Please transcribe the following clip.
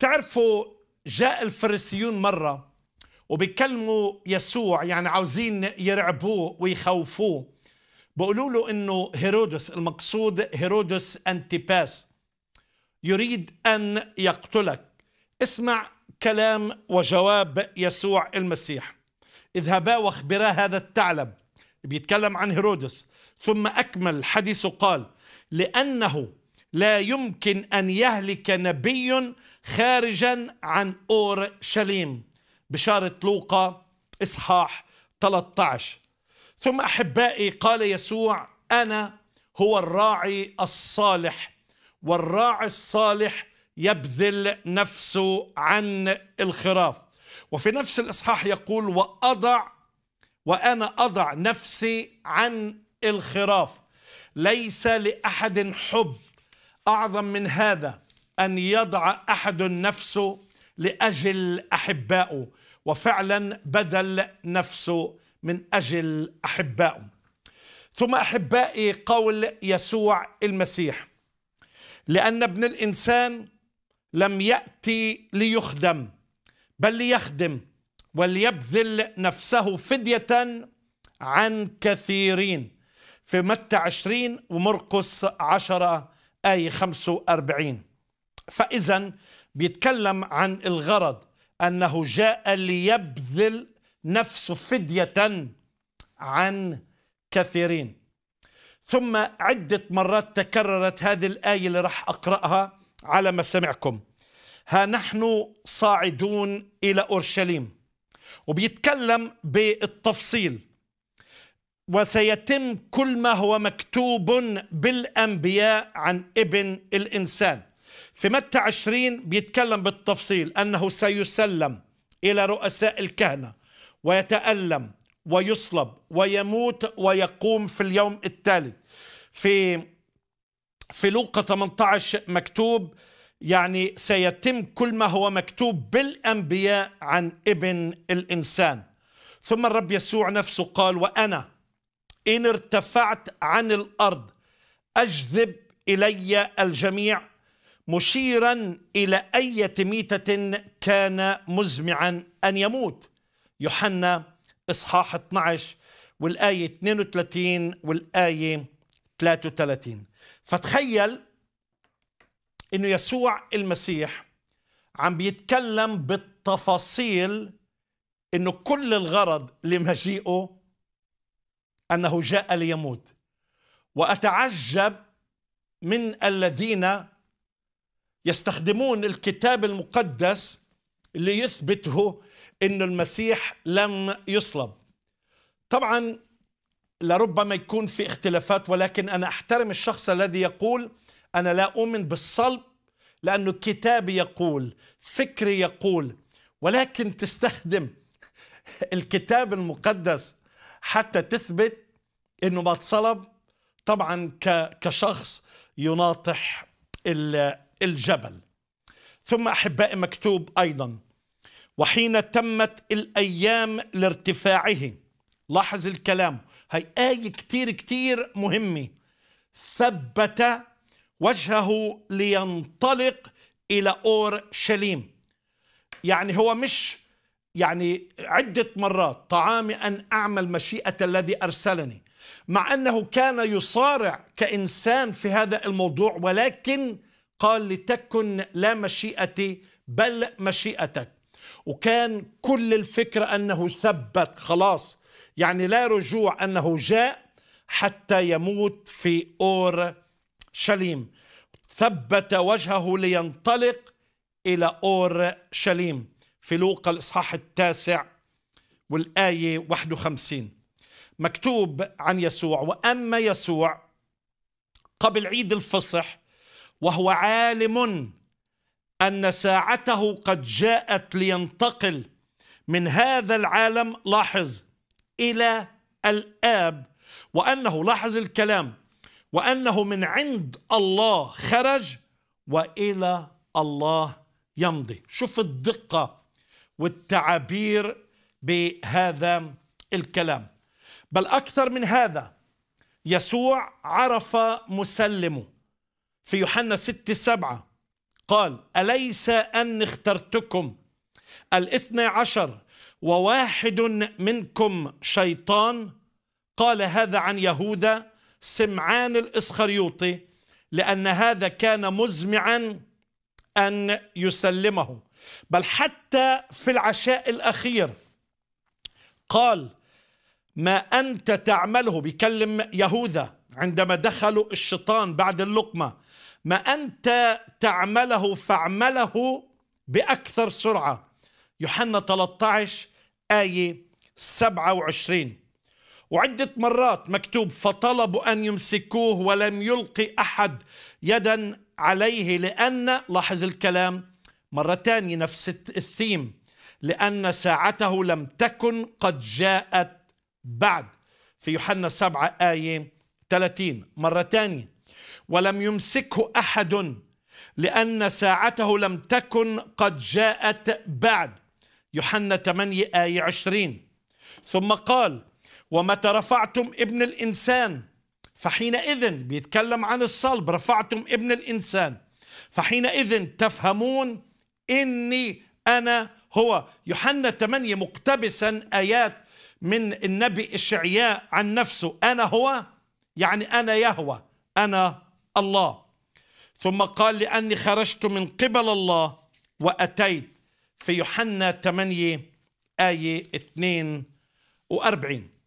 تعرفوا جاء الفريسيون مرة وبيكلموا يسوع يعني عاوزين يرعبوه ويخوفوه بقولوا له انه هيرودس المقصود هيرودس انتيباس يريد ان يقتلك اسمع كلام وجواب يسوع المسيح اذهبا واخبرا هذا الثعلب بيتكلم عن هيرودس ثم اكمل حديثه قال لانه لا يمكن أن يهلك نبي خارجا عن أورشليم بشارة لوقا إصحاح 13 ثم أحبائي قال يسوع أنا هو الراعي الصالح والراعي الصالح يبذل نفسه عن الخراف وفي نفس الإصحاح يقول وأضع وأنا أضع نفسي عن الخراف ليس لأحد حب اعظم من هذا ان يضع احد نفسه لاجل احبائه وفعلا بذل نفسه من اجل احبائه ثم احبائي قول يسوع المسيح لان ابن الانسان لم ياتي ليخدم بل ليخدم وليبذل نفسه فديه عن كثيرين في متى عشرين ومرقس عشرة آية 45 فإذا بيتكلم عن الغرض أنه جاء ليبذل نفسه فدية عن كثيرين ثم عدة مرات تكررت هذه الآية اللي راح أقرأها على مسامعكم ها نحن صاعدون إلى أورشليم وبيتكلم بالتفصيل وسيتم كل ما هو مكتوب بالأنبياء عن ابن الإنسان في متى عشرين بيتكلم بالتفصيل أنه سيسلم إلى رؤساء الكهنة ويتألم ويصلب ويموت ويقوم في اليوم الثالث في في لوقا 18 مكتوب يعني سيتم كل ما هو مكتوب بالأنبياء عن ابن الإنسان ثم الرب يسوع نفسه قال وأنا إن ارتفعت عن الأرض أجذب إلي الجميع مشيرا إلى أية ميتة كان مزمعا أن يموت يوحنا إصحاح 12 والآية 32 والآية 33 فتخيل أنه يسوع المسيح عم بيتكلم بالتفاصيل أنه كل الغرض لمجيئه انه جاء ليموت واتعجب من الذين يستخدمون الكتاب المقدس ليثبتوا ان المسيح لم يصلب طبعا لربما يكون في اختلافات ولكن انا احترم الشخص الذي يقول انا لا اؤمن بالصلب لانه كتابي يقول فكري يقول ولكن تستخدم الكتاب المقدس حتى تثبت انه ما اتصلب طبعا كشخص يناطح الجبل ثم احبائي مكتوب ايضا وحين تمت الايام لارتفاعه لاحظ الكلام هي آية كتير كتير مهمة ثبت وجهه لينطلق إلى أورشليم يعني هو مش يعني عدة مرات طعامي أن أعمل مشيئة الذي أرسلني مع أنه كان يصارع كإنسان في هذا الموضوع ولكن قال لتكن لا مشيئتي بل مشيئتك وكان كل الفكرة أنه ثبت خلاص يعني لا رجوع أنه جاء حتى يموت في أور شليم ثبت وجهه لينطلق إلى أور شليم في لوقا الإصحاح التاسع والآية 51 مكتوب عن يسوع وأما يسوع قبل عيد الفصح وهو عالم أن ساعته قد جاءت لينتقل من هذا العالم لاحظ إلى الآب وأنه لاحظ الكلام وأنه من عند الله خرج وإلى الله يمضي شوف الدقة والتعابير بهذا الكلام بل اكثر من هذا يسوع عرف مسلمه في يوحنا 6 7 قال أليس أن اخترتكم الاثنى عشر وواحد منكم شيطان قال هذا عن يهوذا سمعان الإسخريوطي لأن هذا كان مزمعا أن يسلمه بل حتى في العشاء الأخير قال ما أنت تعمله بيكلم يهوذا عندما دخلوا الشيطان بعد اللقمة ما أنت تعمله فاعمله بأكثر سرعة يوحنا 13 آية 27 وعدة مرات مكتوب فطلبوا أن يمسكوه ولم يلقي أحد يدا عليه لأن لاحظ الكلام مرة ثانية نفس الثيم لأن ساعته لم تكن قد جاءت بعد في يوحنا 7 آية 30 مرة ثانية ولم يمسكه أحد لأن ساعته لم تكن قد جاءت بعد يوحنا 8 آية 20 ثم قال ومتى رفعتم ابن الإنسان فحينئذ بيتكلم عن الصلب رفعتم ابن الإنسان فحينئذ تفهمون إني أنا هو يوحنا 8 مقتبسا آيات من النبي الشعياء عن نفسه أنا هو يعني أنا يهوى أنا الله ثم قال لأني خرجت من قبل الله وأتيت في يوحنا 8 آية 42